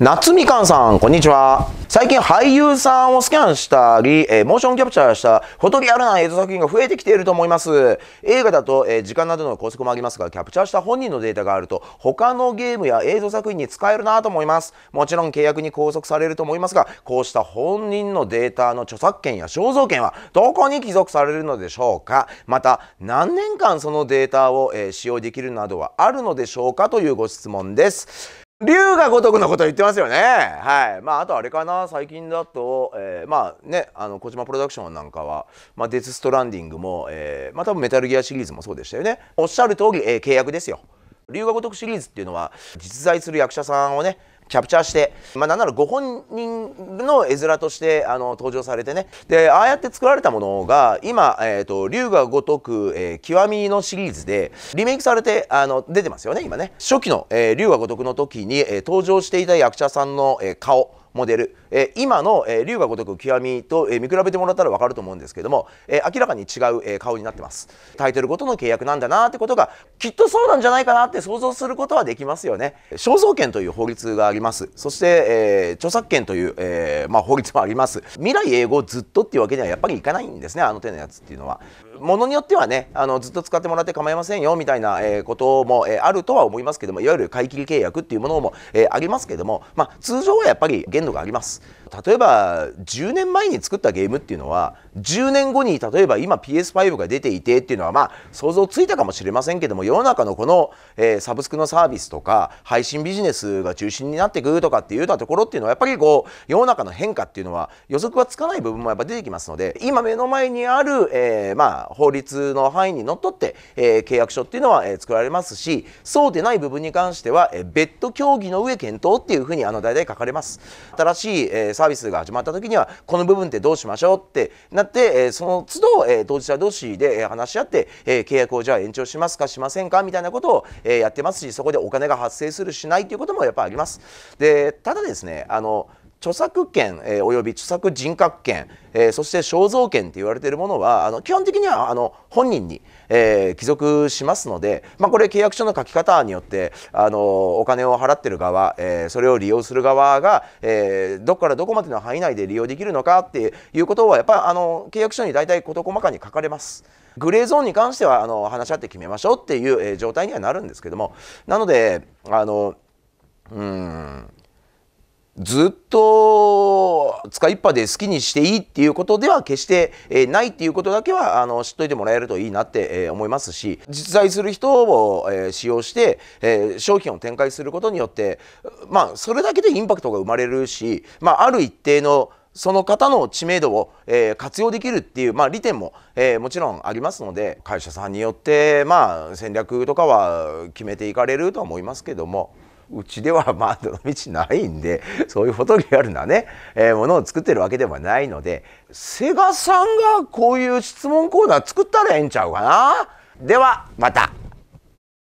夏みかんさん、こんにちは。最近俳優さんをスキャンしたり、えー、モーションキャプチャーしたフォトリアルな映像作品が増えてきていると思います。映画だと、えー、時間などの拘束もありますが、キャプチャーした本人のデータがあると、他のゲームや映像作品に使えるなと思います。もちろん契約に拘束されると思いますが、こうした本人のデータの著作権や肖像権はどこに帰属されるのでしょうかまた、何年間そのデータを、えー、使用できるなどはあるのでしょうかというご質問です。龍が如くのことを言ってますよね。はい。まあ、あとあれかな、最近だと、えー、まあね、あの、小島プロダクションなんかは、まあ、デス・ストランディングも、えー、まあ多分メタルギアシリーズもそうでしたよね。おっしゃる通り、えー、契約ですよ。龍が如くシリーズっていうのは実在する役者さんをねキャプチャーして、まあ、なんならご本人の絵面としてあの登場されてねでああやって作られたものが今、えーと、と龍が如く、えー、極みのシリーズでリメイクされてあの出てますよね今ね初期の、えー、龍が如くの時に、えー、登場していた役者さんの、えー、顔モデルえ今の、え龍が如く極みと、え見比べてもらったら分かると思うんですけども、え明らかに違う、え顔になってますタイトルごとの契約なんだなってことがきっとそうなんじゃないかなって想像することはできますよね肖像権という法律がありますそして、え著作権という、えまあ、法律もあります未来永劫ずっとっていうわけにはやっぱりいかないんですねあの手のやつっていうのはものによってはねあのずっと使ってもらって構いませんよみたいな、えことも、えあるとは思いますけどもいわゆる買い切り契約っていうものも、えありますけども、まあ、通常はやっぱり限度があります例えば10年前に作ったゲームっていうのは10年後に例えば今 PS5 が出ていてっていうのはまあ想像ついたかもしれませんけども世の中のこの、えー、サブスクのサービスとか配信ビジネスが中心になってくるとかっていうようなところっていうのはやっぱりこう世の中の変化っていうのは予測はつかない部分もやっぱ出てきますので今目の前にある、えー、まあ法律の範囲にのっとって、えー、契約書っていうのは、えー、作られますしそうでない部分に関しては、えー、別途協議の上検討っていうふうにあの大体書かれます。新しい、えー、サービスが始まった時にはこの部分ってどうしましょうってなって、えー、その都度、えー、当事者同士で、え話し合って、えー、契約をじゃあ延長しますかしませんかみたいなことを、えー、やってますしそこでお金が発生するしないということもやっぱあります。でただですねあの著作権、えー、および著作人格権、えー、そして肖像権と言われているものはあの基本的にはあの本人に、えー、帰属しますので、まあ、これ契約書の書き方によってあのお金を払ってる側、えー、それを利用する側が、えー、どこからどこまでの範囲内で利用できるのかっていうことはやっぱあの契約書に大体事細かに書かれます。グレーゾーンに関してはあの話し合って決めましょうっていう、えー、状態にはなるんですけどもなのであのうんずっと使いっぱで好きにしていいっていうことでは決してないっていうことだけはあの知っといてもらえるといいなって思いますし実在する人を使用して商品を展開することによってまあそれだけでインパクトが生まれるしまあある一定のその方の知名度を、え活用できるっていう、まあ、利点も、えもちろんありますので会社さんによって、まあ、戦略とかは決めていかれるとは思いますけども。うちではまあどの道ないんでそういうフォトリアルなね、えー、ものを作ってるわけではないのでセガさんがこういう質問コーナー作ったらええんちゃうかなではまた